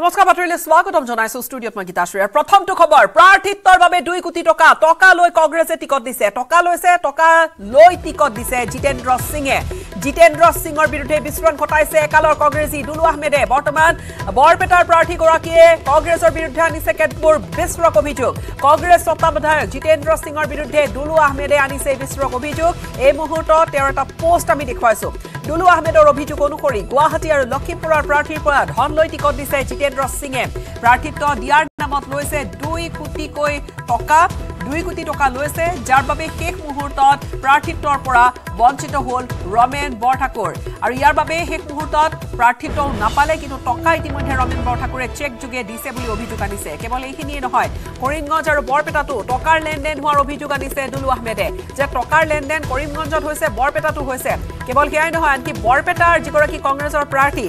নমস্কাৰ বাতৰিলৈ স্বাগতম জনাইছো ষ্টুডিঅ'ত মই গীতাশ্ৰীয়া প্ৰথমটো খবৰ প্ৰাৰ্থিত্বৰ বাবে দুই কোটি টকা টকা লৈ কংগ্ৰেছে টিকট দিছে টকা লৈছে টকা লৈ টিকট দিছে জিতেন্দ্ৰ সিঙে জিতেন্দ্ৰ সিঙৰ বিৰুদ্ধে বিস্ফোৰণ ঘটাইছে একালৰ কংগ্ৰেছী দুলু আহমেদে বৰ্তমান বৰপেটাৰ প্ৰাৰ্থীগৰাকীয়ে কংগ্ৰেছৰ বিৰুদ্ধে আনিছে কেতবোৰ বিস্ফোৰক অভিযোগ কংগ্ৰেছ তত্বাৱধায়ক জিতেন্দ্ৰ সিঙৰ বিৰুদ্ধে দুলু আহমেদে আনিছে বিস্ফোৰক অভিযোগ এই মুহূৰ্তত তেওঁৰ এটা পোষ্ট আমি দেখুৱাইছো দুলু আহমেদৰ অভিযোগ অনুসৰি গুৱাহাটী আৰু লখিমপুৰৰ প্ৰাৰ্থীৰ পৰা ধন লৈ টিকট দিছে জিতেন্দ্ৰ জিতেন্দ্ৰ সিঙে প্ৰাৰ্থিত্ব দিয়াৰ নামত লৈছে দুই কোটিকৈ টকা দুই কোটি টকা লৈছে যাৰ বাবে শেষ মুহূৰ্তত প্ৰাৰ্থিত্বৰ পৰা বঞ্চিত হ'ল ৰমেন বৰঠাকুৰ আৰু ইয়াৰ বাবে শেষ মুহূৰ্তত প্ৰাৰ্থিত্বও নাপালে কিন্তু টকা ইতিমধ্যে ৰমেন বৰঠাকুৰে চেক যোগে দিছে বুলি অভিযোগ আনিছে কেৱল এইখিনিয়েই নহয় কৰিমগঞ্জ আৰু বৰপেটাতো টকাৰ লেনদেন হোৱাৰ অভিযোগ আনিছে দুলু আহমেদে যে টকাৰ লেনদেন কৰিমগঞ্জত হৈছে বৰপেটাতো হৈছে কেৱল সেয়াই নহয় আনকি বৰপেটাৰ যিগৰাকী কংগ্ৰেছৰ প্ৰাৰ্থী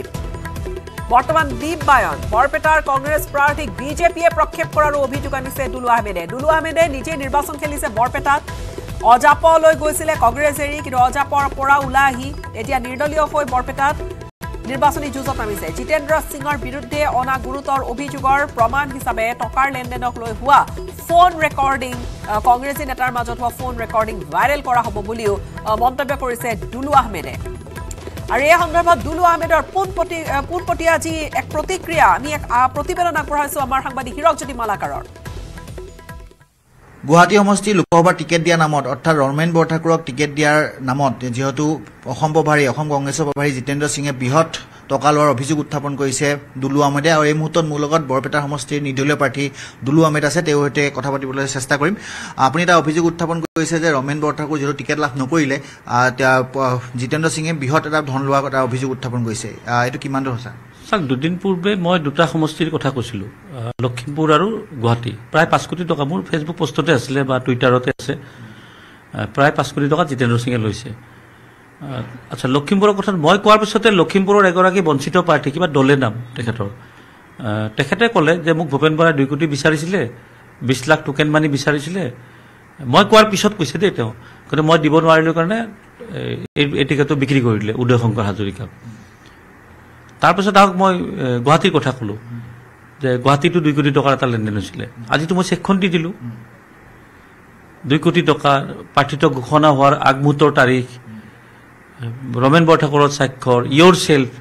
বৰ্তমান দীপ বায়ন বৰপেটাৰ কংগ্ৰেছ প্ৰাৰ্থীক বিজেপিয়ে প্ৰক্ষেপ কৰাৰো অভিযোগ আনিছে দুলু আহমেদে দুলু আহমেদে নিজে নিৰ্বাচন খেলিছে বৰপেটাত অজাপলৈ গৈছিলে কংগ্ৰেছ এৰি কিন্তু অজাপৰ পৰা ওলাই আহি এতিয়া নিৰ্দলীয় হৈ বৰপেটাত নিৰ্বাচনী যুঁজত নামিছে জিতেন্দ্ৰ সিঙৰ বিৰুদ্ধে অনা গুৰুতৰ অভিযোগৰ প্ৰমাণ হিচাপে টকাৰ লেনদেনক লৈ হোৱা ফোন ৰেকৰ্ডিং কংগ্ৰেছী নেতাৰ মাজত হোৱা ফোন ৰেকৰ্ডিং ভাইৰেল কৰা হ'ব বুলিও মন্তব্য কৰিছে দুলু আহমেদে আৰু এই সন্দৰ্ভত দুলু আহমেদৰ পোনপটি পোনপটীয়া যি এক প্ৰতিক্ৰিয়া আমি এক প্ৰতিবেদন আগবঢ়াইছো আমাৰ সাংবাদিক হিৰকজ্যোতি মালাকাৰৰ গুৱাহাটী সমষ্টিৰ লোকসভাৰ টিকেট দিয়া নামত অৰ্থাৎ ৰমেন বৰঠাকুৰক টিকেট দিয়াৰ নামত যিহেতু অসম প্ৰভাৰী অসম কংগ্ৰেছৰ প্ৰভাৰী জিতেন্দ্ৰ সিঙে বৃহৎ টকা লোৱাৰ অভিযোগ উত্থাপন কৰিছে দুলু আহমেদে আৰু এই মুহূৰ্তত মোৰ লগত বৰপেটা সমষ্টিৰ নিৰ্দলীয় প্ৰাৰ্থী দুলু আহমেদ আছে তেওঁৰ সৈতে কথা পাতিবলৈ চেষ্টা কৰিম আপুনি এটা অভিযোগ উত্থাপন কৰিছে যে ৰমেন বৰঠাকুৰ যিহেতু টিকেট লাভ নকৰিলে জিতেন্দ্ৰ সিঙে বৃহৎ এটা ধন লোৱাৰ এটা অভিযোগ উত্থাপন কৰিছে এইটো কিমান দূৰ সঁচা চাওক দুদিন পূৰ্বে মই দুটা সমষ্টিৰ কথা কৈছিলোঁ লখিমপুৰ আৰু গুৱাহাটী প্ৰায় পাঁচ কোটি টকা মোৰ ফেচবুক পষ্টতে আছিলে বা টুইটাৰতে আছে প্ৰায় পাঁচ কোটি টকা জিতেন্দ্ৰ সিঙে লৈছে আচ্ছা লখিমপুৰৰ কথা মই কোৱাৰ পিছতে লখিমপুৰৰ এগৰাকী বঞ্চিত প্ৰাৰ্থী কিবা দলে নাম তেখেতৰ তেখেতে ক'লে যে মোক ভূপেন বৰাই দুই কোটি বিচাৰিছিলে বিছ লাখ টোকেন মানি বিচাৰিছিলে মই কোৱাৰ পিছত কৈছে দেই তেওঁ কিন্তু মই দিব নোৱাৰিলোঁ কাৰণে এই টিকেটো বিক্ৰী কৰি দিলে উদয় শংকৰ হাজৰিকাক তাৰপিছত আহক মই গুৱাহাটীৰ কথা ক'লোঁ যে গুৱাহাটীতো দুই কোটি টকাৰ এটা লেনদেন হৈছিলে আজিতো মই চেকখন দি দিলোঁ দুই কোটি টকা প্ৰাৰ্থিত্ব ঘোষণা হোৱাৰ আগমুহূৰ্তৰ তাৰিখ ৰমেন বৰঠাকুৰৰ স্বাক্ষৰ ইয়ৰ চেল্ফ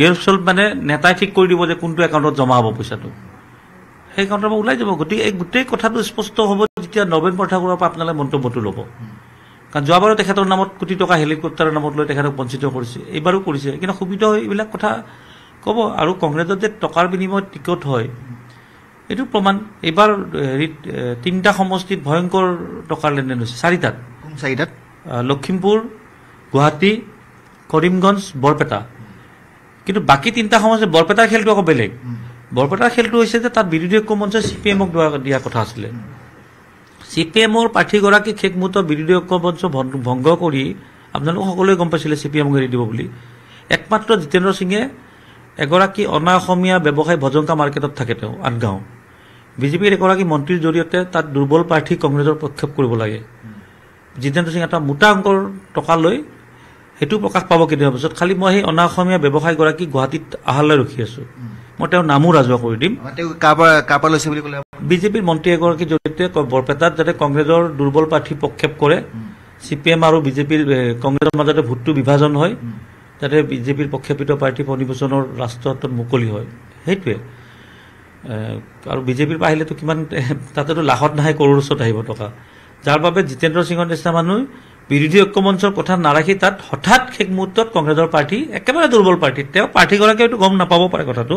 ইয়ৰ চেল্ফ মানে নেতাই ঠিক কৰি দিব যে কোনটো একাউণ্টত জমা হ'ব পইচাটো সেই একাউণ্টৰ পৰা ওলাই যাব গতিকে এই গোটেই কথাটো স্পষ্ট হ'ব যেতিয়া নবেন বৰঠাকুৰৰ পৰা আপোনালোকে মন্তব্যটো ল'ব কাৰণ যোৱাবাৰো তেখেতৰ নামত কোটি টকা হেলিকপ্টাৰৰ নামত লৈ তেখেতক বঞ্চিত কৰিছে এইবাৰো কৰিছে কিন্তু সুবিধা হয় এইবিলাক কথা ক'ব আৰু কংগ্ৰেছত যে টকাৰ বিনিময়ত টিকট হয় এইটো প্ৰমাণ এইবাৰ হেৰিত তিনিটা সমষ্টিত ভয়ংকৰ টকাৰ লেনদেন হৈছে চাৰিটাত চাৰিটাত লখিমপুৰ গুৱাহাটী কৰিমগঞ্জ বৰপেটা কিন্তু বাকী তিনিটা সমষ্টি বৰপেটাৰ খেলটো আকৌ বেলেগ বৰপেটাৰ খেলটো হৈছে যে তাত বিৰোধী ঐক্য চি পি এমক দিয়া কথা আছিলে চি সিপিএমৰ প্ৰাৰ্থীগৰাকীক শেষ মুহূৰ্তে বিৰোধী ঐক্য মঞ্চ ভংগ কৰি আপোনালোক সকলোৱে গম পাইছিলে চি পি এমক এৰি দিব বুলি একমাত্ৰ জিতেন্দ্ৰ সিঙে এগৰাকী অনা অসমীয়া ব্যৱসায়ী ভজংকা মাৰ্কেটত থাকে তেওঁ আঠগাঁও বিজেপিৰ এগৰাকী মন্ত্ৰীৰ জৰিয়তে তাত দুৰ্বল প্ৰাৰ্থী কংগ্ৰেছৰ প্ৰক্ষেপ কৰিব লাগে জিতেন্দ্ৰ সিং এটা মোটা অংকৰ টকা লৈ সেইটো প্ৰকাশ পাব কেতিয়াবা পিছত খালী মই সেই অনা অসমীয়া ব্যৱসায়ীগৰাকী গুৱাহাটীত আহালৈ ৰখি আছোঁ মই তেওঁৰ নামো ৰাজহুৱা কৰি দিম বিজেপিৰ মন্ত্ৰী এগৰাকীৰ জৰিয়তে বৰপেটাত যাতে কংগ্ৰেছৰ দুৰ্বল প্ৰাৰ্থী প্ৰক্ষেপ কৰে চি পি এম আৰু বিজেপিৰ কংগ্ৰেছৰ মাজতে ভোটটো বিভাজন হয় যাতে বিজেপিৰ প্ৰক্ষেপিত প্ৰাৰ্থী ফণীভূষণৰ ৰাষ্ট্ৰত মুকলি হয় সেইটোৱে আৰু বিজেপিৰ পৰা আহিলেতো কিমান তাতেতো লাখত নাহে কৰোৰ ওচৰত আহিব টকা যাৰ বাবে জিতেন্দ্ৰ সিঙৰ নিচিনা মানুহ বিৰোধী ঐক্য মঞ্চৰ কথা নাৰাখি তাত হঠাৎ শেষ মুহূৰ্তত কংগ্ৰেছৰ প্ৰাৰ্থী একেবাৰে দুৰ্বল প্ৰাৰ্থী তেওঁ প্ৰাৰ্থীগৰাকীয়েতো গম নাপাব পাৰে কথাটো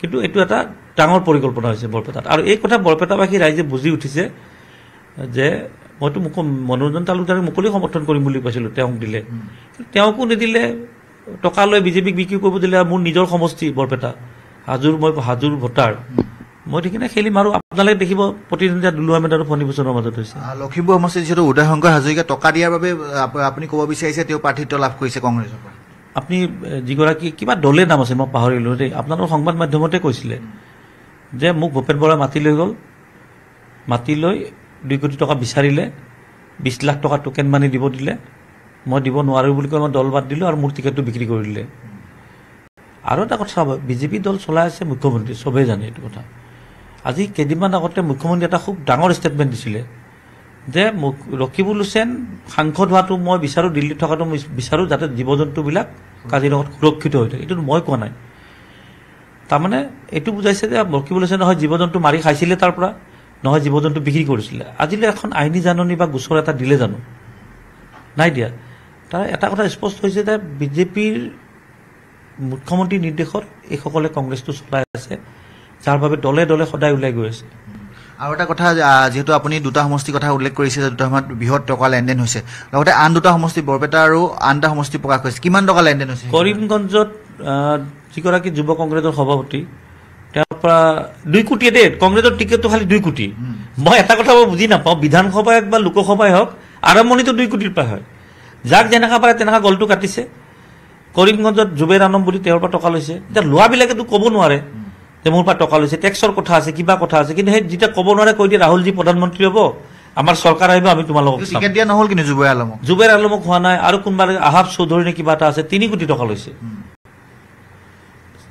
কিন্তু এইটো এটা ডাঙৰ পৰিকল্পনা হৈছে বৰপেটাত আৰু এই কথা বৰপেটাবাসী ৰাইজে বুজি উঠিছে যে মইতো মোক মনোৰঞ্জন তালুকদাৰক মুকলি সমৰ্থন কৰিম বুলি কৈছিলোঁ তেওঁক দিলে তেওঁকো নিদিলে টকা লৈ বিজেপিক বিক্ৰী কৰিব দিলে মোৰ নিজৰ সমষ্টি বৰপেটা হাজোৰ মই হাজোৰ ভোটাৰ মই সেইখিনি খেলিম আৰু আপোনালোকে দেখিব প্ৰতিদ্বন্দ্বিতা দুলুৱা মেধা আৰু ফণী ভূষণৰ মাজত হৈছে লখিমপুৰ সমষ্টিত যিহেতু উদয় শংকৰ হাজৰিকা টকা দিয়াৰ বাবে আপুনি ক'ব বিচাৰিছে তেওঁ প্ৰাৰ্থিত্ব লাভ কৰিছে কংগ্ৰেছৰ পৰা আপুনি যিগৰাকী কিবা দলে নাম আছে মই পাহৰিলোঁ দেই আপোনালোকৰ সংবাদ মাধ্যমতে কৈছিলে যে মোক ভূপেন বৰাই মাতি লৈ গ'ল মাতি লৈ দুই কোটি টকা বিচাৰিলে বিছ লাখ টকা টোকেন মানি দিব দিলে মই দিব নোৱাৰোঁ বুলি কৈ মই দল বাদ দিলোঁ আৰু মোৰ টিকেটটো বিক্ৰী কৰি দিলে আৰু এটা কথা চাব বিজেপি দল চলাই আছে মুখ্যমন্ত্ৰী চবেই জানে এইটো কথা আজি কেইদিনমান আগতে মুখ্যমন্ত্ৰী এটা খুব ডাঙৰ ষ্টেটমেণ্ট দিছিলে যে ৰকিবুল হুছেন সাংসদ হোৱাটো মই বিচাৰোঁ দিল্লীত থকাটো মই বিচাৰোঁ যাতে জীৱ জন্তুবিলাক কাজিৰঙাত সুৰক্ষিত হৈ থাকে এইটো মই কোৱা নাই তাৰমানে এইটো বুজাইছে যে ৰকিবুল হুছেন নহয় জীৱ জন্তু মাৰি খাইছিলে তাৰ পৰা নহয় জীৱ জন্তু বিক্ৰী কৰিছিলে আজিলৈ এখন আইনী জাননী বা গোচৰ এটা দিলে জানো নাই দিয়া তাৰ এটা কথা স্পষ্ট হৈছে যে বিজেপিৰ মুখ্যমন্ত্ৰীৰ নিৰ্দেশত এইসকলে কংগ্ৰেছটো চলাই আছে যাৰ বাবে দলে দলে সদায় ওলাই গৈ আছে আৰু এটা কথা যিহেতু আপুনি দুটা সমষ্টিৰ কথা উল্লেখ কৰিছে যে দুটা সময়ত বৃহৎ টকা লেনদেন হৈছে লগতে আন দুটা সমষ্টি বৰপেটা আৰু আন এটা সমষ্টি প্ৰকাশ কৰিছে কিমান টকা লেনদেন হৈছে কৰিমগঞ্জত যিগৰাকী যুৱ কংগ্ৰেছৰ সভাপতি তেওঁৰ পৰা দুই কোটিয়ে দেই কংগ্ৰেছৰ টিকেটটো খালী দুই কোটি মই এটা কথা মই বুজি নাপাওঁ বিধানসভাই হওক বা লোকসভাই হওক আৰম্ভণিটো দুই কোটিৰ পৰা হয় যাক যেনেকৈ পাৰে তেনেকৈ গলটো কাটিছে কৰিমগঞ্জত জুবেৰ আনম বুলি তেওঁৰ পৰা টকা লৈছে এতিয়া লোৱাবিলাকেতো ক'ব নোৱাৰে যে মোৰ পৰা টকা লৈছে টেক্সৰ কথা আছে কিবা কথা আছে কিন্তু সেই যেতিয়া ক'ব নোৱাৰে কৈ দিয়ে ৰাহুলজী প্ৰধানমন্ত্ৰী হ'ব আমাৰ চৰকাৰ আহিব আমি তোমালোকক দিয়া নহ'ল কিন্তু জুবেৰ আলমক জুবেৰ আলমক হোৱা নাই আৰু কোনোবা আহাব চৌধুৰী নে কিবা এটা আছে তিনি কোটি টকা লৈছে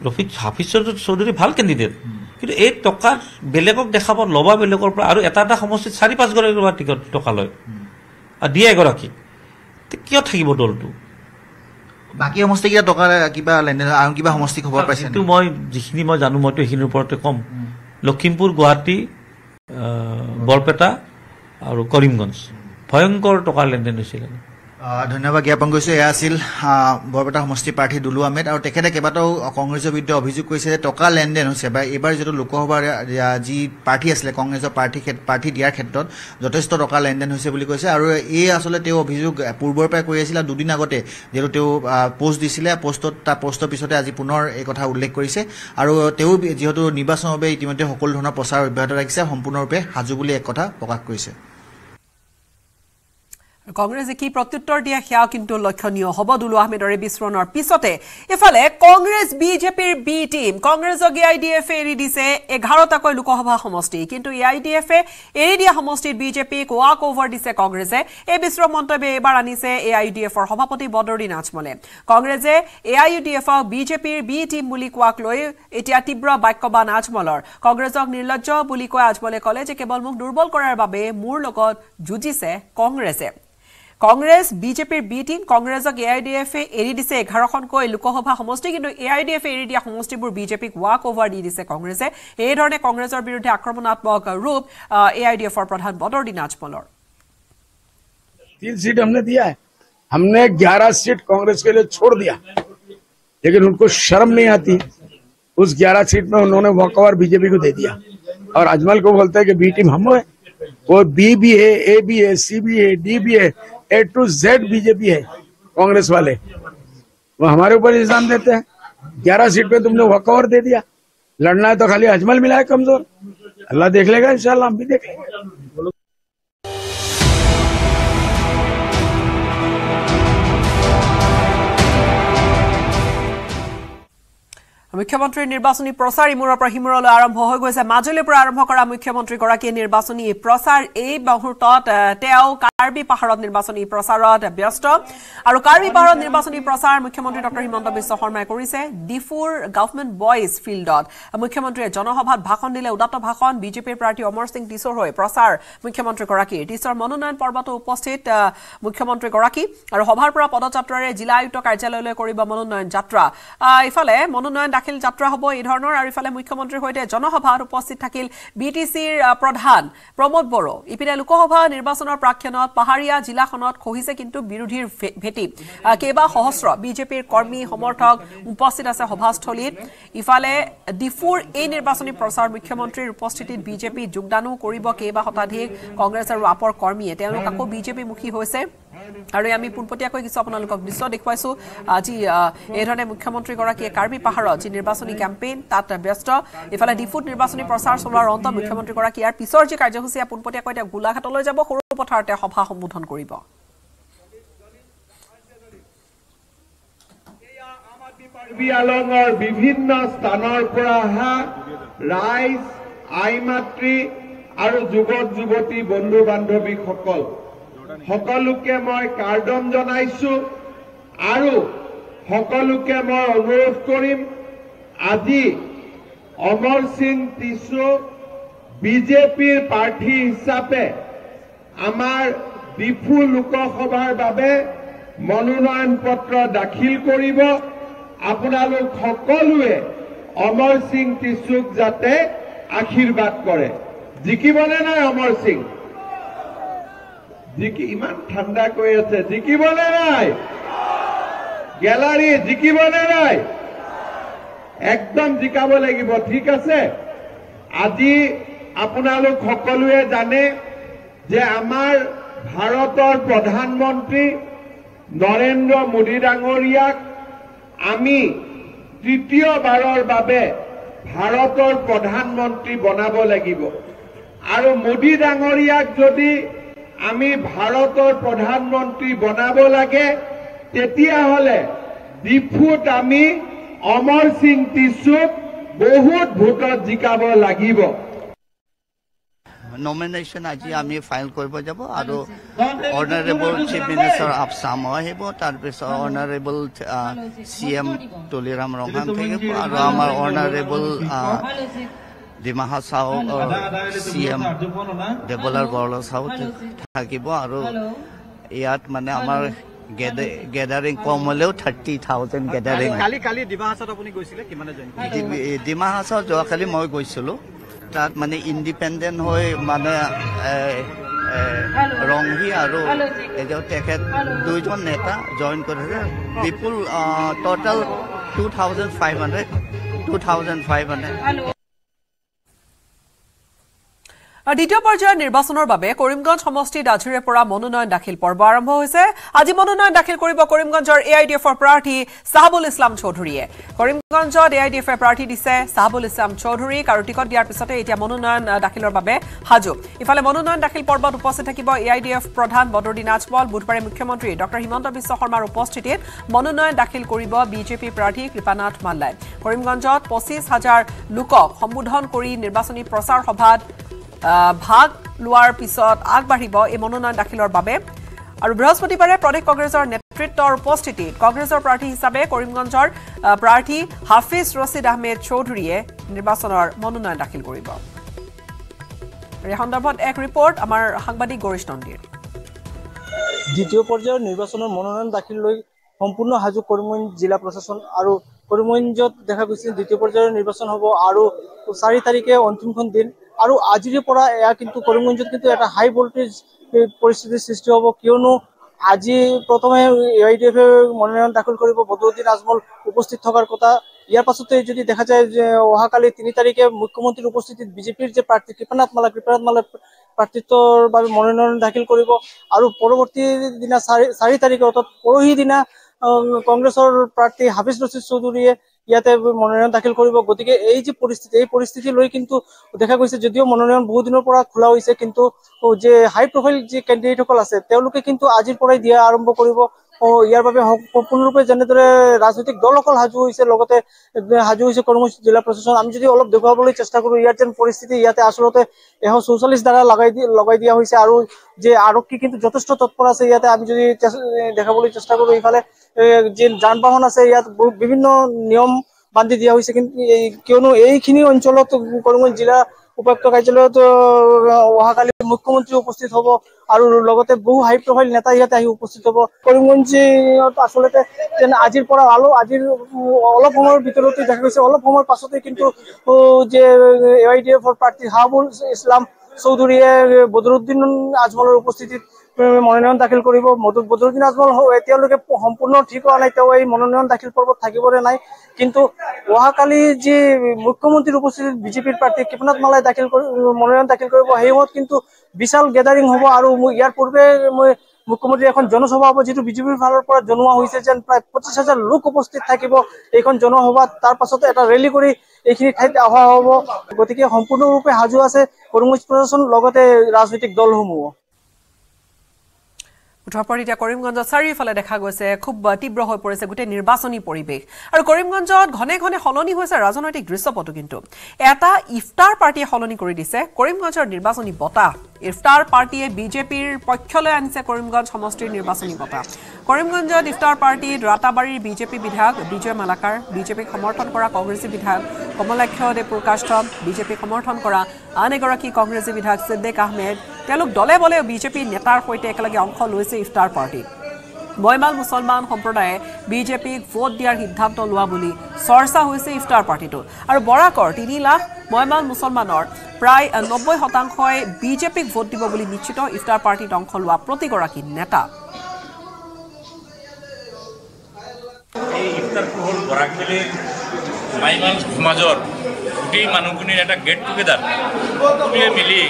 ৰফিক হাফিজ চৌধুৰী ভাল কেণ্ডিডেট কিন্তু এই টকা বেলেগক দেখাব ল'বা বেলেগৰ পৰা আৰু এটা এটা সমষ্টিত চাৰি পাঁচগৰাকী ল'বা টিকট টকা লয় আৰু দিয়ে এগৰাকী কিয় থাকিব দলটো বাকী সমষ্টিকেইটা টকাৰে কিবা লেনদেন আৰু কিবা সমষ্টি খবৰ পাইছে কিন্তু মই যিখিনি মই জানো মইতো সেইখিনিৰ ওপৰতে কম লখিমপুৰ গুৱাহাটী বৰপেটা আৰু কৰিমগঞ্জ ভয়ংকৰ টকাৰ লেনদেন হৈছিলে ধন্যবাদ জ্ঞাপন কৰিছোঁ এয়া আছিল বৰপেটা সমষ্টিৰ প্ৰাৰ্থী দুলু আহমেদ আৰু তেখেতে কেইবাটাও কংগ্ৰেছৰ বিৰুদ্ধে অভিযোগ কৰিছে যে টকা লেনদেন হৈছে বা এইবাৰ যিটো লোকসভাৰ যি প্ৰাৰ্থী আছিলে কংগ্ৰেছৰ প্ৰাৰ্থী প্ৰাৰ্থী দিয়াৰ ক্ষেত্ৰত যথেষ্ট টকা লেনদেন হৈছে বুলি কৈছে আৰু এই আচলতে তেওঁ অভিযোগ পূৰ্বৰ পৰাই কৰি আছিলে দুদিন আগতে যিহেতু তেওঁ পোষ্ট দিছিলে পোষ্টত তাৰ পোষ্টৰ পিছতে আজি পুনৰ এই কথা উল্লেখ কৰিছে আৰু তেওঁ যিহেতু নিৰ্বাচনৰ বাবে ইতিমধ্যে সকলো ধৰণৰ প্ৰচাৰ অব্যাহত ৰাখিছে সম্পূৰ্ণৰূপে সাজু বুলি এক কথা প্ৰকাশ কৰিছে কংগ্ৰেছে কি প্ৰত্যুত্তৰ দিয়ে সেয়াও কিন্তু লক্ষণীয় হ'ব দুলু আহমেদৰ এই বিস্ফোৰণৰ পিছতে ইফালে কংগ্ৰেছ বিজেপিৰ বি টীম কংগ্ৰেছক এ আই ডি এফে এৰি দিছে এঘাৰটাকৈ লোকসভা সমষ্টি কিন্তু এ আই ডি এফে এৰি দিয়া সমষ্টিত বিজেপিক ৱাক অভাৰ দিছে কংগ্ৰেছে এই বিশ্ৰ মন্তব্যে এইবাৰ আনিছে এ আই ইউ ডি এফৰ সভাপতি বদৰী নাথমলে কংগ্ৰেছে এ আই ইউ ডি এফক বিজেপিৰ বি টীম বুলি কোৱাক লৈ এতিয়া তীব্ৰ বাক্যবান আজমলৰ কংগ্ৰেছক নিৰ্লজ্জ বুলি কৈ আজমলে ক'লে যে কেৱল মোক দুৰ্বল কৰাৰ বাবে মোৰ লগত যুঁজিছে কংগ্ৰেছে কংগ্ৰেছ বিজেপিৰ বি টিম কংগ্ৰেছক এ আই ডি এফে এৰি দিছে এঘাৰখনকৈ লোকসভা সমষ্টি কিন্তু এ আই ডি এফে এৰি দিয়া সমষ্টিবোৰ বিজেপিক ৱাক অভাৰ দি দিছে কংগ্ৰেছে এইধৰণে কংগ্ৰেছৰ বিৰুদ্ধে আক্ৰমণাত্মক ৰূপ এ আই ডি এফৰ প্ৰধান বদৰদিন আজমলৰ তিন চিট হমনে দিয়া হমনে গ্যারহ সিট কংগ্রেস কে লিয়ে ছোড় দিয়া লেকিন উনকো শরম নেই আতি উস গ্যারহ সিট মে উনহোনে ওয়াক ওভার বিজেপি কো দে দিয়া আর আজমল কো বলতে হে কি বি টিম হমো হে ও বি বি হে এ বি হে সি বি হে ডি বি হে ए टू जेड बीजेपी है कांग्रेस वाले वो हमारे ऊपर इल्जाम देते हैं ग्यारह सीट पे तुमने वकओवर दे दिया लड़ना है तो खाली अजमल मिला है कमजोर अल्लाह देख लेगा इंशाल्लाह हम भी देख लेंगे মুখ্যমন্ত্ৰীৰ নিৰ্বাচনী প্ৰচাৰ ইমূৰৰ পৰা সিমূৰলৈ আৰম্ভ হৈ গৈছে মাজুলীৰ পৰা আৰম্ভ কৰা মুখ্যমন্ত্ৰীগৰাকীয়ে নিৰ্বাচনী প্ৰচাৰ এই মুহূৰ্তত তেওঁ কাৰ্বি পাহাৰত নিৰ্বাচনী প্ৰচাৰত ব্যস্ত আৰু কাৰ্বি পাহাৰত নিৰ্বাচনী প্ৰচাৰ মুখ্যমন্ত্ৰী ডঃ হিমন্ত বিশ্ব শৰ্মাই কৰিছে ডিফুৰ গভমেণ্ট বয়জ ফিল্ডত মুখ্যমন্ত্ৰীয়ে জনসভাত ভাষণ দিলে উদাত্ত ভাষণ বিজেপিৰ প্ৰাৰ্থী অমৰ সিং টিছৰ হৈ প্ৰচাৰ মুখ্যমন্ত্ৰীগৰাকীৰ টিছৰ মনোনয়ন পৰ্বতো উপস্থিত মুখ্যমন্ত্ৰীগৰাকী আৰু সভাৰ পৰা পদযাত্ৰাৰে জিলা আয়ুক্ত কাৰ্যালয়লৈ কৰিব মনোনয়ন যাত্ৰা ইফালে মনোনয়ন দাখিল থাকিল যাত্ৰা হ'ব এই ধৰণৰ আৰু ইফালে মুখ্যমন্ত্ৰীৰ সৈতে জনসভাত উপস্থিত থাকিল বি টি চিৰ প্ৰধান ইপিনে লোকসভা নিৰ্বাচনৰ প্ৰাক্ষণত পাহাৰীয়া জিলাখনত খহিছে কিন্তু বিৰোধীৰ ভেটি কেইবা সহস্ৰ বিজেপিৰ কৰ্মী সমৰ্থক উপস্থিত আছে সভাস্থলীত ইফালে ডিফুৰ এই নিৰ্বাচনী প্ৰচাৰ মুখ্যমন্ত্ৰীৰ উপস্থিতিত বিজেপি যোগদানো কৰিব কেইবা শতাধিক কংগ্ৰেছ আৰু আপৰ কৰ্মীয়ে তেওঁলোক আকৌ মুখী হৈছে আৰু আমি পোনপটীয়াকৈ কিছু আপোনালোকক দৃশ্য দেখুৱাইছোঁ যি এইধৰণে মুখ্যমন্ত্ৰীগৰাকীয়ে কাৰ্বি পাহাৰত যি নিৰ্বাচনী কেম্পেইন তাত ব্যস্ত ইফালে ডিফুট নিৰ্বাচনী প্ৰচাৰ চলোৱাৰ অন্ত মুখ্যমন্ত্ৰীগৰাকী ইয়াৰ পিছৰ যি কাৰ্যসূচী ইয়াৰ পোনপটীয়াকৈ তেওঁ গোলাঘাটলৈ যাব সৰু পথাৰত তেওঁ সভা সম্বোধন কৰিব মাতৃ আৰু যুৱক যুৱতী বন্ধু বান্ধৱীসকল সকলোকে মই কাৰ্ডম জনাইছো আৰু সকলোকে মই অনুৰোধ কৰিম আজি অমৰ সিং টিছু বিজেপিৰ প্ৰাৰ্থী হিচাপে আমাৰ ডিফু লোকসভাৰ বাবে মনোনয়ন পত্ৰ দাখিল কৰিব আপোনালোক সকলোৱে অমৰ সিং টিচুক যাতে আশীৰ্বাদ কৰে জিকিবনে নাই অমৰ সিং জিকি ইমান ঠাণ্ডা কৈ আছে জিকিবনে নাই গেলাৰী জিকিবনে নাই একদম জিকাব লাগিব ঠিক আছে আজি আপোনালোক সকলোৱে জানে যে আমাৰ ভাৰতৰ প্ৰধানমন্ত্ৰী নৰেন্দ্ৰ মোদী ডাঙৰীয়াক আমি তৃতীয়বাৰৰ বাবে ভাৰতৰ প্ৰধানমন্ত্ৰী বনাব লাগিব আৰু মোদী ডাঙৰীয়াক যদি আমি ভাৰতৰ প্ৰধানমন্ত্ৰী বনাব লাগে তেতিয়াহ'লে ডিফুত আমি অমৰ সিং টিচুক বহুত ভোটত জিকাব লাগিব নমিনেশ্যন আজি আমি ফাইল কৰিব যাব আৰু অনাৰেবল চিফ মিনিষ্টাৰ আফ চামো আহিব তাৰপিছত honourable C M Tuliram Ronghang থাকিব আৰু আমাৰ অনাৰেবল ডিমাহা চাও চি এম দেৱলাৰ বৰলা চাও থাকিব আৰু ইয়াত মানে আমাৰ গেডাৰিং কম হলেও থাৰ্টি থাউজেণ্ড গেডাৰিং ডিমা হাছত যোৱাকালি মই গৈছিলোঁ তাত মানে ইণ্ডিপেণ্ডেণ্ট হৈ মানে ৰংহী আৰু এতিয়া তেখেত দুইজন নেতা জইন কৰিছে Bipul total two thousand five hundred two thousand five hundred আৰু দ্বিতীয় পৰ্যায়ৰ নিৰ্বাচনৰ বাবে কৰিমগঞ্জ সমষ্টিত আজিৰে পৰা মনোনয়ন দাখিল পৰ্ব আৰম্ভ হৈছে আজি মনোনয়ন দাখিল কৰিব কৰিমগঞ্জৰ এ আই ডি এফৰ প্ৰাৰ্থী চাহাবুল ইছলাম চৌধুৰীয়ে কৰিমগঞ্জত এ আই ডি এফে প্ৰাৰ্থী দিছে চাহাবুল ইছলাম চৌধুৰীক আৰু টিকট দিয়াৰ পিছতে এতিয়া মনোনয়ন দাখিলৰ বাবে সাজু ইফালে মনোনয়ন দাখিল পৰ্বত উপস্থিত থাকিব এ আই ডি এফ প্ৰধান বদৰুদ্দিন আজমল বুধবাৰে মুখ্যমন্ত্ৰী ডঃ হিমন্ত বিশ্ব শৰ্মাৰ উপস্থিতিত মনোনয়ন দাখিল কৰিব বিজেপি প্ৰাৰ্থী কৃপানাথ মাল্লাই কৰিমগঞ্জত পঁচিছ হাজাৰ লোকক সম্বোধন কৰি নিৰ্বাচনী প্ৰচাৰ সভাত ভাগ লোৱাৰ পিছত আগবাঢ়িব এই মনোনয়ন দাখিলৰ বাবে আৰু বৃহস্পতিবাৰে প্ৰদেশ কংগ্ৰেছৰ নেতৃত্বৰ উপস্থিতিত কংগ্ৰেছৰ প্ৰাৰ্থী হিচাপে কৰিমগঞ্জৰ প্ৰাৰ্থী হাফিজ ৰচিদ আহমেদ চৌধুৰীয়ে নিৰ্বাচনৰ মনোনয়ন দাখিল কৰিব এই সন্দৰ্ভত এক ৰিপৰ্ট আমাৰ সাংবাদিক গৌৰীশ নন্দীৰ দ্বিতীয় পৰ্যায়ৰ নিৰ্বাচনৰ মনোনয়ন দাখিল লৈ সম্পূৰ্ণ সাজু কৰিমগঞ্জ জিলা প্ৰশাসন আৰু কৰিমগঞ্জত দেখা গৈছে দ্বিতীয় পৰ্যায়ৰ নিৰ্বাচন হ'ব আৰু চাৰি তাৰিখে অন্তিমখন দিন আৰু আজিৰে পৰা এয়া কিন্তু কৰিমগঞ্জত কিন্তু এটা হাই ভল্টেজ পৰিস্থিতিৰ সৃষ্টি হ'ব কিয়নো আজি প্ৰথমে এ আই ডি এফে মনোনয়ন দাখিল কৰিব বদৰুদ্দিন আজমল উপস্থিত থকাৰ কথা ইয়াৰ পাছতে যদি দেখা যায় যে অহাকালি তিনি তাৰিখে মুখ্যমন্ত্ৰীৰ উপস্থিতিত বিজেপিৰ যে প্ৰাৰ্থী কৃপানাথ মালা কৃপানাথ মালা প্ৰাৰ্থিত্বৰ বাবে মনোনয়ন দাখিল কৰিব আৰু পৰৱৰ্তী দিনা চাৰি চাৰি তাৰিখে অৰ্থাৎ পৰহি দিনা কংগ্ৰেছৰ প্ৰাৰ্থী হাফিজ ৰচিদ চৌধুৰীয়ে ইয়াতে মনোনয়ন দাখিল কৰিব গতিকে এই যে পৰিস্থিতি এই পৰিস্থিতি লৈ কিন্তু দেখা গৈছে যদিও মনোনয়ন বহু দিনৰ পৰা খোলা হৈছে কিন্তু যে হাই প্ৰফাইল যি কেণ্ডিডেটসকল আছে তেওঁলোকে কিন্তু আজিৰ পৰাই দিয়া আৰম্ভ কৰিব ইয়াৰ বাবে সম্পূৰ্ণৰূপে যেনেদৰে ৰাজনৈতিক দলসকল সাজু হৈছে লগতে সাজু হৈছে কৰ্মসূচী জিলা প্ৰশাসন আমি যদি অলপ দেখুৱাবলৈ চেষ্টা কৰোঁ ইয়াৰ যেন পৰিস্থিতি ইয়াতে আচলতে এশ চৌচল্লিছ দ্বাৰা লগাই লগাই দিয়া হৈছে আৰু যে আৰক্ষী কিন্তু যথেষ্ট তৎপৰ আছে ইয়াতে আমি যদি দেখাবলৈ চেষ্টা কৰোঁ ইফালে যি যান বাহন আছে ইয়াত বিভিন্ন নিয়ম বান্ধি দিয়া হৈছে কিন্তু কিয়নো এইখিনি অঞ্চলত কৰিমগঞ্জ জিলা উপায়ুক্ত কাৰ্যালয়ত অহাকালি মুখ্যমন্ত্ৰী উপস্থিত হব আৰু লগতে বহু হাই প্ৰফাইল নেতা ইয়াতে আহি উপস্থিত হব কৰিমগঞ্জত আচলতে যেন আজিৰ পৰা আলো আজিৰ অলপ সময়ৰ ভিতৰতে দেখা গৈছে অলপ সময়ৰ পাছতে কিন্তু যে এ আই ডি এফৰ প্ৰাৰ্থী হাবুল ইছলাম চৌধুৰীয়ে বদৰুদ্দিন আজমলৰ উপস্থিতিত মনোনয়ন দাখিল কৰিব মধু বদৰুদ্দিন আজমল এতালে সম্পূৰ্ণ ঠিক হওয়া নাই তেওঁ এই মনোনয়ন দাখিল পৰ্ব থাকবৰে নাই কিন্তু অহাকালি যি মুখ্যমন্ত্ৰীৰ উপস্থিত বিজেপিৰ প্ৰাৰ্থী কৃপনাথ মালাই দাখিল মনোনয়ন দাখিল কৰিব সেই সময়ত কিন্তু বিশাল গেডাৰিং হব আৰু ইয়াৰ পূৰ্বে মই মুখ্যমন্ত্ৰী এখন জনসভা হব যিটো বিজেপিৰ ফালৰ পৰা জনোৱা হৈছে যেন প্ৰায় পঁচিশ হাজাৰ লোক উপস্থিত থাকিব এইখন জনসভাত তাৰ পাছতে এটা ৰেলি কৰি এইখিনি ঠাইত অহা হব গতিকে সম্পূৰ্ণৰূপে সাজু আছে কৰ্মজ প্ৰশাসন লগতে ৰাজনৈতিক সমূহ উঠৰপৰ এতিয়া কৰিমগঞ্জত চাৰিওফালে দেখা গৈছে খুব তীব্ৰ হৈ পৰিছে গোটেই নিৰ্বাচনী পৰিৱেশ আৰু কৰিমগঞ্জত ঘনে ঘনে সলনি হৈছে ৰাজনৈতিক দৃশ্যপটো কিন্তু এটা ইফতাৰ পাৰ্টীয়ে সলনি কৰি দিছে কৰিমগঞ্জৰ নিৰ্বাচনী বঁটা ইফতাৰ পাৰ্টীয়ে বিজেপিৰ পক্ষলৈ আনিছে কৰিমগঞ্জ সমষ্টিৰ নিৰ্বাচনী বঁটা কৰিমগঞ্জত ইফতাৰ পাৰ্টী ৰাতাবাৰীৰ বিজেপি বিধায়ক বিজয় মালাকাৰ বিজেপিক সমৰ্থন কৰা কংগ্ৰেছী বিধায়ক কমলাক্ষ দেৱ প্ৰকাশ্ৰম বিজেপিক সমৰ্থন কৰা আন এগৰাকী কংগ্ৰেছী বিধায়ক চিদ্দেক আহমেদ তেওঁলোক দলে বলে বিজেপিৰ নেতাৰ সৈতে একেলগে অংশ লৈছে ইফতাৰ পাৰ্টীত মইমাল মুছলমান সম্প্ৰদায়ে বিজেপিক ভোট দিয়াৰ সিদ্ধান্ত লোৱা বুলি চৰ্চা হৈছে ইফতাৰ পাৰ্টীটোত আৰু বৰাকৰ তিনি লাখ মইমাল মুছলমানৰ প্ৰায় নব্বৈ শতাংশই বিজেপিক ভোট দিব বুলি নিশ্চিত ইফতাৰ পাৰ্টীত অংশ লোৱা প্ৰতিগৰাকী নেতা সমাজৰ গোটেই মানুহখিনিৰ এটা গেট টুগেডাৰ মিলি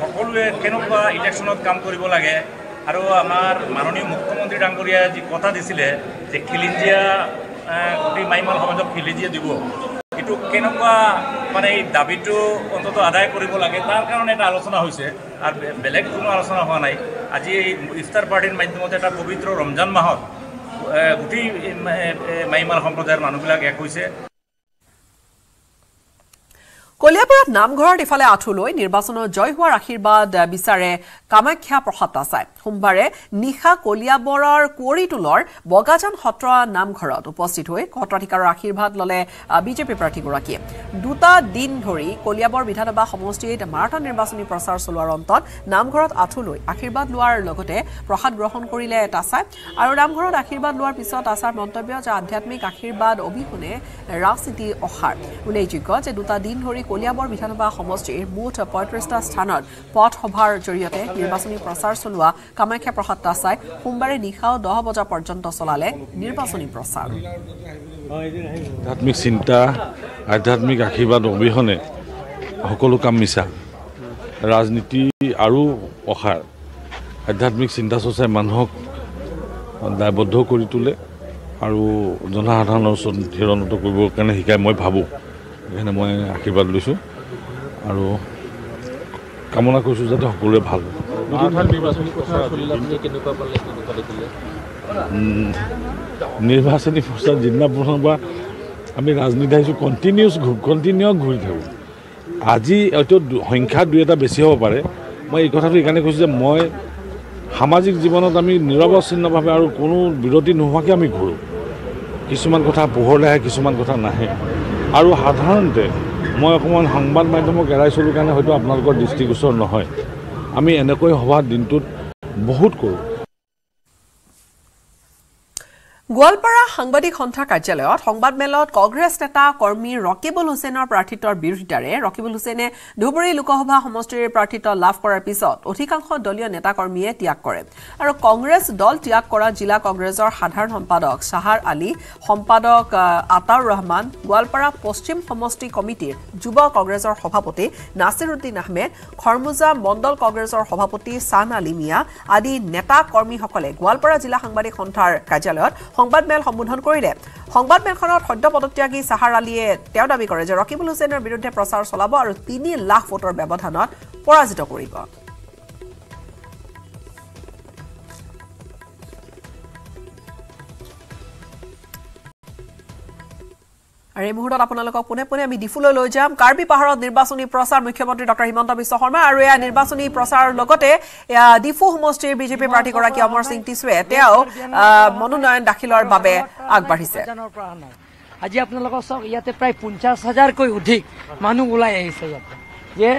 সকলোৱে কেনেকুৱা ইলেকশ্যনত কাম কৰিব লাগে আৰু আমাৰ মাননীয় মুখ্যমন্ত্ৰী ডাঙৰীয়াই যি কথা দিছিলে যে খেল গোটেই মাইমাল সমাজক খেলি দিব এইটো কেনেকুৱা মানে এই দাবীটো অন্তত আদায় কৰিব লাগে তাৰ কাৰণে এটা আলোচনা হৈছে আৰু বেলেগ কোনো আলোচনা হোৱা নাই আজি এই ইফতাৰ পাৰ্টিৰ মাধ্যমত এটা পবিত্ৰ ৰমজান মাহত গোটেই মাইমাল সম্প্ৰদায়ৰ মানুহবিলাক এক হৈছে কলিয়াপুৰত নামঘৰত ইফালে আঁঠু লৈ নিৰ্বাচনৰ জয় হোৱাৰ আশীৰ্বাদ বিচাৰে কামাখ্যা প্ৰসাদ প্ৰসাদাচাই সোমবাৰে নিশা কলিয়াবৰৰ কুঁৱৰী বগাজান সত্ৰ নামঘৰত উপস্থিত হৈ সত্ৰাধিকাৰৰ আশীৰ্বাদ ললে বিজেপি প্ৰাৰ্থীগৰাকীয়ে দুটা দিন ধৰি কলিয়াবৰ বিধানসভা সমষ্টিত মাৰাথন নিৰ্বাচনী প্ৰচাৰ চলোৱাৰ অন্তত নামঘৰত আঁঠু লৈ আশীৰ্বাদ লোৱাৰ লগতে প্ৰসাদ গ্ৰহণ কৰিলে তাছাই আৰু নামঘৰত আশীৰ্বাদ লোৱাৰ পিছত আচাৰ মন্তব্য যে আধ্যামিক আশীৰ্বাদ অবিহনে ৰাজনীতি অসাৰ উল্লেখযোগ্য যে দুটা দিন ধৰি কলিয়াবৰ বিধানসভা সমষ্টিৰ মুঠ পঁয়ত্ৰিছটা স্থানত পথ সভাৰ জৰিয়তে নিৰ্বাচনী প্ৰচাৰ চলোৱা কামাখ্যা প্ৰসাদ দাসাই সোমবাৰে নিশাও দহ বজা পৰ্যন্ত চলালে নিৰ্বাচনী প্ৰচাৰ আধ্যাত্মিক চিন্তা আধ্যাত্মিক আশীৰ্বাদ অবিহনে সকলো কাম মিছা ৰাজনীতি আৰু অসাৰ আধ্যাত্মিক চিন্তা চৰ্চাই মানুহক দায়বদ্ধ কৰি তোলে আৰু জনসাধাৰণৰ ওচৰত থিৰণত কৰিবৰ কাৰণে শিকাই মই ভাবোঁ সেইকাৰণে মই আশীৰ্বাদ লৈছোঁ আৰু কামনা কৰিছোঁ যাতে সকলোৱে ভাল নিৰ্বাচনী প্ৰচাৰ যিদিনা প্ৰথম পৰা আমি ৰাজনীতি আহিছোঁ কণ্টিনিউছ কণ্টিনিউ ঘূৰি থাকোঁ আজি হয়তো সংখ্যা দুই এটা বেছি হ'ব পাৰে মই এই কথাটো এইকাৰণে কৈছোঁ যে মই সামাজিক জীৱনত আমি নিৰৱচ্ছিন্নভাৱে আৰু কোনো বিৰতি নোহোৱাকৈ আমি ঘূৰোঁ কিছুমান কথা পোহৰলৈ আহে কিছুমান কথা নাহে আৰু সাধাৰণতে মই অকণমান সংবাদ মাধ্যমক এৰাই চলোঁ কাৰণে হয়তো আপোনালোকৰ দৃষ্টিগোচৰ নহয় আমি এনেকৈ সভা দিনটোত বহুত কৰোঁ গোৱালপাৰা সাংবাদিক সন্থাৰ কাৰ্যালয়ত সংবাদমেলত কংগ্ৰেছ নেতা কৰ্মী ৰকিবুল হুছেইনৰ প্ৰাৰ্থিত্বৰ বিৰোধিতাৰে ৰকিবুল হুছেইনে ধুবুৰী লোকসভা সমষ্টিৰ প্ৰাৰ্থিত্ব লাভ কৰাৰ পিছত অধিকাংশ দলীয় নেতাকৰ্মীয়ে ত্যাগ কৰে আৰু কংগ্ৰেছ দল ত্যাগ কৰা জিলা কংগ্ৰেছৰ সাধাৰণ সম্পাদক শ্বাহাৰ আলী সম্পাদক আতাউৰ ৰহমান গোৱালপাৰা পশ্চিম সমষ্টি কমিটিৰ যুৱ কংগ্ৰেছৰ সভাপতি নাছিৰুদ্দিন আহমেদ খৰমোজা মণ্ডল কংগ্ৰেছৰ সভাপতি ছান আলী মিয়া আদি নেতাকৰ্মীসকলে গোৱালপাৰা জিলা সাংবাদিক সন্থাৰ কাৰ্যালয়ত সংবাদমেল সম্বোধন কৰিলে সংবাদমেলখনত পদত্যাগী চাহাৰ আলীয়ে তেওঁ দাবী কৰে যে ৰকিবুল হুছেইনৰ বিৰুদ্ধে প্ৰচাৰ চলাব আৰু তিনি লাখ ভোটৰ ব্যৱধানত পৰাজিত কৰিব আৰু এই মুহূৰ্তত আপোনালোকক পোনে পোনে আমি ডিফুলৈ লৈ যাম কাৰ্বি পাহাৰত নিৰ্বাচনী প্ৰচাৰ মুখ্যমন্ত্ৰী ডক্টৰ হিমন্ত বিশ্ব শৰ্মা আৰু এয়া নিৰ্বাচনী প্ৰচাৰৰ লগতে এয়া ডিফু সমষ্টিৰ বিজেপি প্ৰাৰ্থীগৰাকী অমৰ সিং টিচুৱে তেওঁ মনোনয়ন দাখিলৰ বাবে আগবাঢ়িছে আজি আপোনালোকৰ চাওক ইয়াতে প্ৰায় পঞ্চাছ হাজাৰকৈ অধিক মানুহ ওলাই আহিছে ইয়াতে যে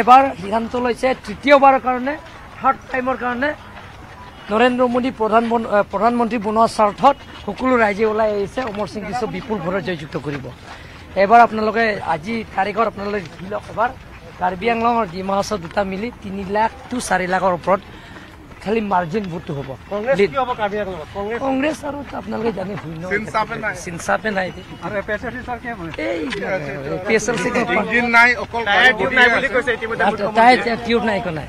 এবাৰ সিদ্ধান্ত লৈছে তৃতীয়বাৰৰ কাৰণে থাৰ্ড টাইমৰ কাৰণে নৰেন্দ্ৰ মোদী প্ৰধান প্ৰধানমন্ত্ৰী বনোৱা স্বাৰ্থত সকলো ৰাইজে ওলাই আহিছে অমৰ সিং কিছু বিপুল ভৰত জয়যুক্ত কৰিব এবাৰ আপোনালোকে আজি তাৰিখত আপোনালোকে ধৰি লওক এবাৰ কাৰ্বি আংলঙৰ ডিমা হাউচত দুটা মিলি তিনি লাখ টু চাৰি লাখৰ ওপৰত খালি মাৰ্জিন ভোটটো হ'ব কংগ্ৰেছ আৰু আপোনালোকে জানে চিন্তাপে নাই P S L C tube নাই কোনো নাই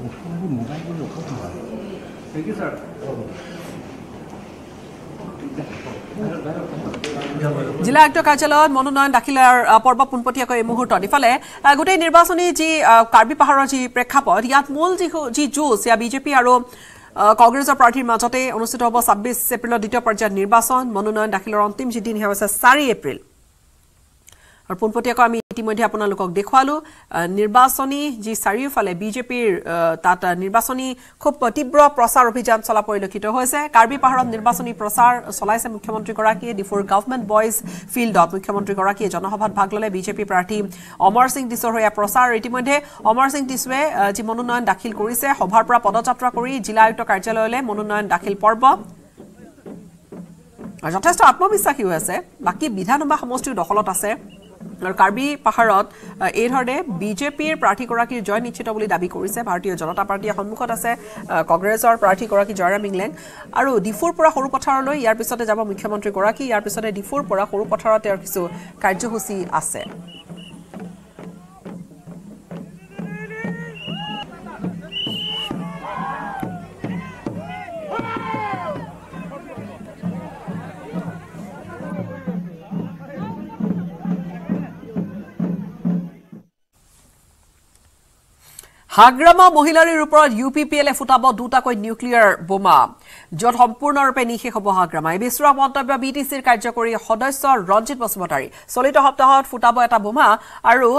জিলা আয়ুক্ত কাৰ্যালয়ত মনোনয়ন দাখিলৰ পৰ্ব পোনপটীয়াকৈ এই মুহূৰ্তত ইফালে গোটেই নিৰ্বাচনী যি কাৰ্বি পাহাৰৰ যি প্ৰেক্ষাপট ইয়াত মূল যি যি যুঁজ এয়া বিজেপি আৰু কংগ্ৰেছৰ প্ৰাৰ্থীৰ মাজতে অনুষ্ঠিত হ'ব ছাব্বিছ এপ্ৰিলৰ দ্বিতীয় পৰ্যায়ত নিৰ্বাচন মনোনয়ন দাখিলৰ অন্তিম যি দিন সেয়া হৈছে চাৰি এপ্ৰিল আৰু পোনপটীয়াকৈ আমি ইতিমধ্যে আপোনালোকক দেখুৱালো নিৰ্বাচনী যি চাৰিওফালে বিজেপিৰ তাত নিৰ্বাচনী খুব তীব্ৰ প্ৰচাৰ অভিযান চলা পৰিলক্ষিত হৈছে কাৰ্বি পাহাৰত নিৰ্বাচনী প্ৰচাৰ চলাইছে মুখ্যমন্ত্ৰীগৰাকীয়ে ডিফ'ৰ গভমেণ্ট বয়জ ফিল্ডত মুখ্যমন্ত্ৰীগৰাকীয়ে জনসভাত ভাগ ললে বিজেপি প্ৰাৰ্থী অমৰ সিং দিছৰ হৈয়া প্ৰচাৰ ইতিমধ্যে অমৰ সিং দিছুৱে যি মনোনয়ন দাখিল কৰিছে সভাৰ পৰা পদযাত্ৰা কৰি জিলা আয়ুক্ত কাৰ্যালয়লৈ মনোনয়ন দাখিল পৰ্ব যথেষ্ট আত্মবিশ্বাসী হৈ আছে বাকী বিধানসভা সমষ্টিও দখলত আছে আৰু কাৰ্বি পাহাৰত এইধৰণে বিজেপিৰ প্ৰাৰ্থীগৰাকীৰ জয় নিশ্চিত বুলি দাবী কৰিছে ভাৰতীয় জনতা পাৰ্টীৰ সন্মুখত আছে কংগ্ৰেছৰ প্ৰাৰ্থীগৰাকী জয়ৰাম ইংলেং আৰু ডিফুৰ পৰা সৰু পথাৰলৈ ইয়াৰ পিছতে যাব মুখ্যমন্ত্ৰীগৰাকী ইয়াৰ পিছতে ডিফুৰ পৰা সৰু পথাৰত তেওঁৰ কিছু কাৰ্যসূচী আছে হাগ্ৰামা মহিলাৰীৰ ওপৰত ইউ পি পি এলে ফুটাব দুটাকৈ নিউক্লিয়াৰ বোমা য'ত সম্পূৰ্ণৰূপে নিশেষ হ'ব হাগ্ৰামা এই বিচৰা মন্তব্য বি টি চিৰ কাৰ্যকৰী সদস্য ৰঞ্জিত বসুমতাৰী চলিত সপ্তাহত ফুটাব এটা বোমা আৰু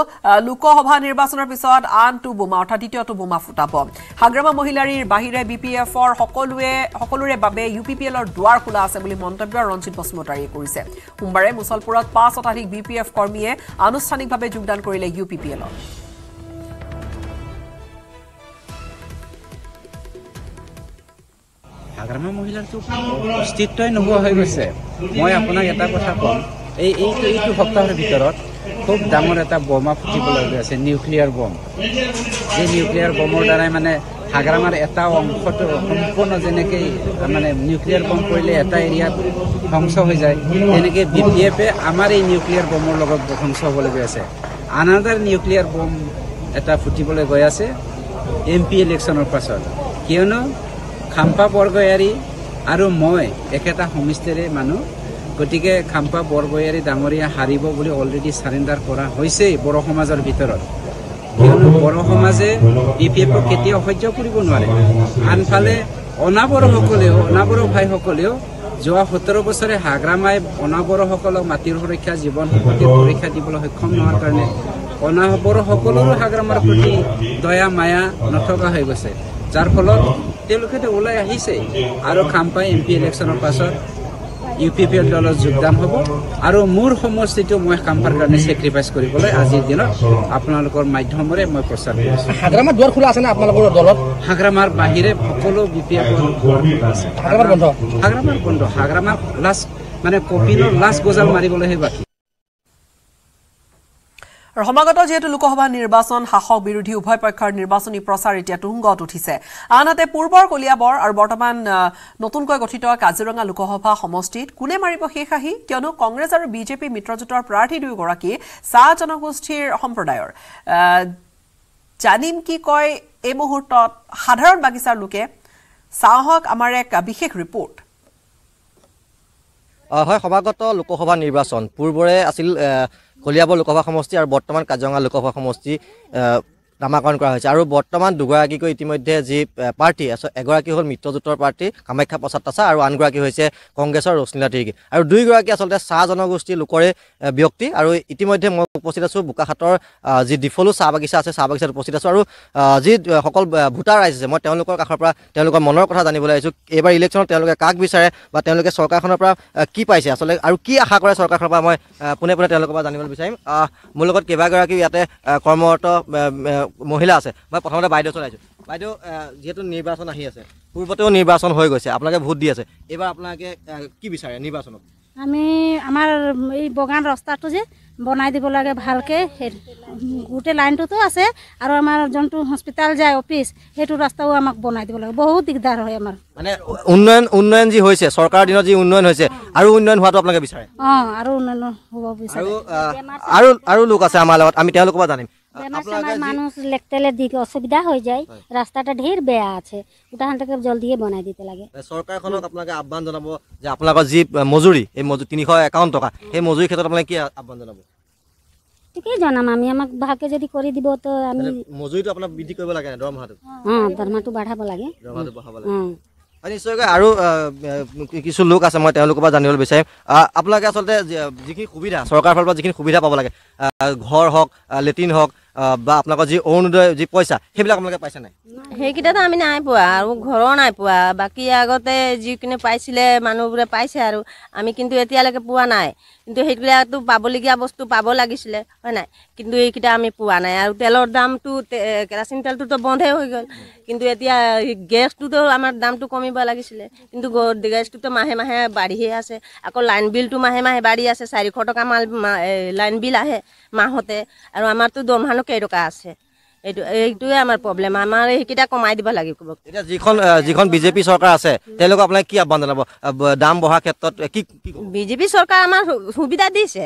লোকসভা নিৰ্বাচনৰ পিছত আনটো বোমা অৰ্থাৎ দ্বিতীয়টো বোমা ফুটাব হাগ্ৰামা মহিলাৰীৰ বাহিৰে বি পি এফৰ সকলোৱে সকলোৰে বাবে ইউ পি পি এলৰ দুৱাৰ খোলা আছে বুলি মন্তব্য ৰঞ্জিত বসুমতাৰীয়ে কৰিছে সোমবাৰে মুছলপুৰত পাঁচ শতাধিক বি পি এফ কৰ্মীয়ে আনুষ্ঠানিকভাৱে যোগদান কৰিলে ইউ পি পি এলত আগ্ৰামী মহিলাৰতো অস্তিত্বই নোহোৱা হৈ গৈছে মই আপোনাক এটা কথা ক'ম এই এইটো এইটো সপ্তাহৰ ভিতৰত খুব ডাঙৰ এটা বোমা ফুটিবলৈ গৈ আছে নিউক্লিয়াৰ বম এই নিউক্লিয়াৰ বমৰ দ্বাৰাই মানে হাগ্ৰামাৰ এটা অংশটো সম্পূৰ্ণ যেনেকৈ মানে নিউক্লিয়াৰ বম পৰিলে এটা এৰিয়াত ধ্বংস হৈ যায় তেনেকৈ বি পি এফে আমাৰ এই নিউক্লিয়াৰ বমৰ লগত ধ্বংস হ'বলৈ গৈ আছে আনাদাৰ নিউক্লিয়াৰ বম এটা ফুটিবলৈ গৈ আছে এম পি ইলেকশ্যনৰ পাছত কিয়নো খাম্পা বৰগয়াৰী আৰু মই একেটা হোমষ্টেৰে মানুহ গতিকে খাম্পা বৰগয়াৰী ডাঙৰীয়া হাৰিব বুলি অলৰেডি চাৰেণ্ডাৰ কৰা হৈছে বড়ো সমাজৰ ভিতৰত কিয়নো বড়ো সমাজে বি পি এফক কেতিয়াও সহ্য কৰিব নোৱাৰে আনফালে অনাবৰসকলেও অনাবৰ ভাইসকলেও যোৱা সোতৰ বছৰে হাগ্ৰামাই অনাবৰসকলক মাটিৰ সুৰক্ষা জীৱন সম্পত্তিৰ সুৰক্ষা দিবলৈ সক্ষম নোহোৱাৰ কাৰণে অনাবৰসকলৰো হাগ্ৰামাৰ প্ৰতি দয়া মায়া নথকা হৈ গৈছে যাৰ ফলত তেওঁলোকেতো ওলাই আহিছে আৰু খাম পাই এম পি ইলেকশ্যনৰ পাছত ইউ পি পি এল দলত যোগদান হ'ব আৰু মোৰ সমষ্টিটো মই কাম পাৰ কাৰণে চেক্ৰিফাইচ কৰিবলৈ আজিৰ দিনত আপোনালোকৰ মাধ্যমেৰে মই প্ৰচাৰ কৰিছোঁ হাগ্ৰামাৰ দুৱাৰ খোলা আছেনে আপোনালোকৰ দলত হাগ্ৰামাৰ বাহিৰে সকলো বি পি এফ হাগ্ৰামাৰ বন্ধ হাগ্ৰামাৰ লাষ্ট মানে কপিলৰ লাষ্ট গজাল মাৰিবলৈহে বাকী সমাগত যিহেতু লোকসভা নিৰ্বাচন শাসক বিৰোধী উভয় পক্ষৰ নিৰ্বাচনী প্ৰচাৰ এতিয়া তুংগত উঠিছে আনহাতে পূৰ্বৰ কলিয়াবৰ আৰু বৰ্তমান নতুনকৈ গঠিত কাজিৰঙা লোকসভা সমষ্টিত কোনে মাৰিব শেষ আহি কিয়নো কংগ্ৰেছ আৰু বিজেপি মিত্ৰজোঁটৰ প্ৰাৰ্থী দুয়োগৰাকী চাহ জনগোষ্ঠীৰ সম্প্ৰদায়ৰ জানিম কি কয় এই মুহূৰ্তত সাধাৰণ বাগিচাৰ লোকে চাহক আমাৰ এক বিশেষ ৰিপৰ্ট হয় সমাগত লোকসভা নিৰ্বাচন কলিয়াবৰ লোকসভা সমষ্টি আৰু বৰ্তমান কাজিৰঙা লোকসভা সমষ্টি নামাকৰণ কৰা হৈছে আৰু বৰ্তমান দুগৰাকীকৈ ইতিমধ্যে যি প্ৰাৰ্থী আছে এগৰাকী হ'ল মিত্ৰজোঁটৰ প্ৰাৰ্থী কামাখ্যা প্ৰসাদ তাছা আৰু আনগৰাকী হৈছে কংগ্ৰেছৰ ৰশ্মিলা তিৰিগী আৰু দুইগৰাকী আচলতে চাহ জনগোষ্ঠীৰ লোকৰে ব্যক্তি আৰু ইতিমধ্যে মই উপস্থিত আছোঁ বোকাহাটৰ যি ডিফলু চাহ বাগিচা আছে চাহ বাগিচাত উপস্থিত আছোঁ আৰু যিসকল ভোটাৰ ৰাইজ আছে মই তেওঁলোকৰ কাষৰ পৰা তেওঁলোকৰ মনৰ কথা জানিবলৈ আহিছোঁ এইবাৰ ইলেকশ্যনত তেওঁলোকে কাক বিচাৰে বা তেওঁলোকে চৰকাৰখনৰ পৰা কি পাইছে আচলতে আৰু কি আশা কৰে চৰকাৰখনৰ পৰা মই পোনে পোনে তেওঁলোকৰ পৰা জানিবলৈ বিচাৰিম মোৰ লগত কেইবাগৰাকীও ইয়াতে কৰ্মৰত মহিলা আছে মই প্ৰথমতে বাইদেউ চলাইছোঁ বাইদেউ যিহেতু নিৰ্বাচন আহি আছে পূৰ্বতেও নিৰ্বাচন হৈ গৈছে আপোনালোকে ভোট দি আছে এইবাৰ আপোনালোকে কি বিচাৰে নিৰ্বাচনত আমি আমাৰ এই বগান ৰাস্তাটো যে বনাই দিব লাগে ভালকৈ গোটেই লাইনটোতো আছে আৰু আমাৰ যোনটো হস্পিটেল যায় অফিচ সেইটো ৰাস্তাও আমাক বনাই দিব লাগে বহুত দিগদাৰ হয় আমাৰ মানে উন্নয়ন উন্নয়ন যি হৈছে চৰকাৰৰ দিনত যি উন্নয়ন হৈছে আৰু উন্নয়ন হোৱাটো আপোনালোকে বিচাৰে অঁ আৰু উন্নয়ন হ'ব বিচাৰে আৰু আৰু লোক আছে আমাৰ লগত আমি তেওঁলোকৰ পৰা জানিম মানুষ লেখতেলে দিকে অসুবিধা হয়ে যায় রাস্তাটা ঢের বেয়া আছে ওটা তাকে জলদি বনাই দিতে লাগে সরকার খন আপনাকে আহ্বান জানাবো যে আপনার যে মজুরি এই মজুরি তিনশো একাউন্ন টাকা সেই মজুরি ক্ষেত্রে আপনাকে কি আহ্বান জানাবো ঠিকই জানাম আমি আমাক ভালকে যদি করে দিব তো আমি মজুরিটা আপনার বৃদ্ধি করব লাগে দরমাটো হ্যাঁ দরমাটো বাড়াব লাগে দরমাটো বাড়াব লাগে হ্যাঁ নিশ্চয়কৈ আৰু কিছু লোক আছে মই তেওঁলোকৰ পৰা জানিবলৈ বিচাৰিম আপোনালোকে আচলতে যিখিনি সুবিধা চৰকাৰৰ ফালৰ পৰা যিখিনি সুবিধা পাব লাগে ঘৰ হওক লেট্ৰিন হওক বা আপোনালোকৰ যি অৰুণোদয় যি পইচা সেইবিলাক আপোনালোকে পাইছে নাই সেইকেইটাতো আমি নাই পোৱা আৰু ঘৰৰ নাই পোৱা বাকী আগতে যিখিনি পাইছিলে মানুহবোৰে পাইছে আৰু আমি কিন্তু এতিয়ালৈকে পোৱা নাই কিন্তু সেইবিলাকতো পাবলগীয়া বস্তু পাব লাগিছিলে হয় নাই কিন্তু এইকেইটা আমি পোৱা নাই আৰু তেলৰ দামটো কেৰাচিন তেলটোতো বন্ধে হৈ গ'ল কিন্তু এতিয়া গেছটোতো আমাৰ দামটো কমিব লাগিছিলে কিন্তু গেছটোতো মাহে মাহে বাঢ়িহে আছে আকৌ লাইন বিলটো মাহে মাহে বাঢ়ি আছে চাৰিশ টকা মাল লাইন বিল আহে মাহতে আৰু আমাৰতো দৰমহানো কেইটকা আছে এইটো এইটোৱে আমাৰ প্ৰব্লেম আমাৰ সেইকেইটা কমাই দিব লাগিব এতিয়া যিখন যিখন বিজেপি চৰকাৰ আছে তেওঁলোকে আপোনাক কি আহ্বান জনাব দাম বঢ়াৰ ক্ষেত্ৰত কি বিজেপি চৰকাৰ আমাৰ সুবিধা দিছে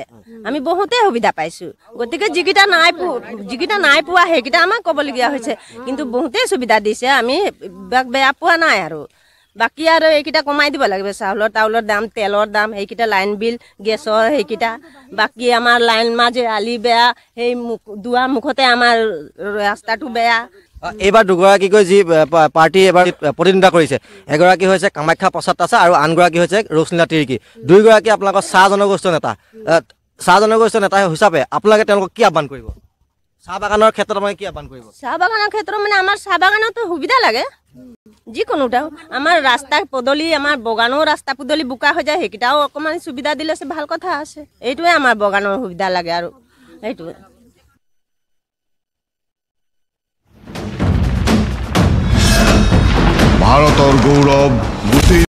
আমি বহুতেই সুবিধা পাইছোঁ গতিকে যিকেইটা নাই পোৱা যিকেইটা নাই পোৱা সেইকেইটা আমাক ক'বলগীয়া হৈছে কিন্তু বহুতেই সুবিধা দিছে আমি বেয়া পোৱা নাই আৰু বাকী আৰু এইকেইটা কমাই দিব লাগিব চাউলৰ তাউলৰ দাম তেলৰ দাম সেইকেইটা লাইন বিল গেছৰ সেইকেইটা বাকী আমাৰ লাইন মাৰ মাজে আলি বেয়া সেই দুৱাৰ মুখতে আমাৰ ৰাস্তাটো বেয়া এইবাৰ দুগৰাকীকৈ যি পাৰ্টি এইবাৰ প্ৰতিদ্বন্দ্বিতা কৰিছে এগৰাকী হৈছে কামাখ্যা প্ৰসাদ তাচা আৰু আনগৰাকী হৈছে ৰোচনীলা তিৰিকি দুয়োগৰাকী আপোনালোকৰ চাহ জনগোষ্ঠীয় নেতা চাহ জনগোষ্ঠীয় নেতা হিচাপে আপোনালোকে তেওঁলোকক কি আহ্বান কৰিব চাহবাগানৰ ক্ষেত্ৰত মানে কি আহ্বান কৰিব চাহবাগানৰ ক্ষেত্ৰত মানে আমাৰ চাহবাগানতো সুবিধা লাগে যিকোনো আমাৰ ৰাস্তা পদূলি আমাৰ বগানৰ ৰাস্তা পদূলি বোকা হৈ যায় সেইকেইটাও অকণমান সুবিধা দিলে ভাল কথা আছে এইটোৱে আমাৰ বগানৰ সুবিধা লাগে আৰু সেইটোৱে ভাৰতৰ গৌৰৱ গোটেই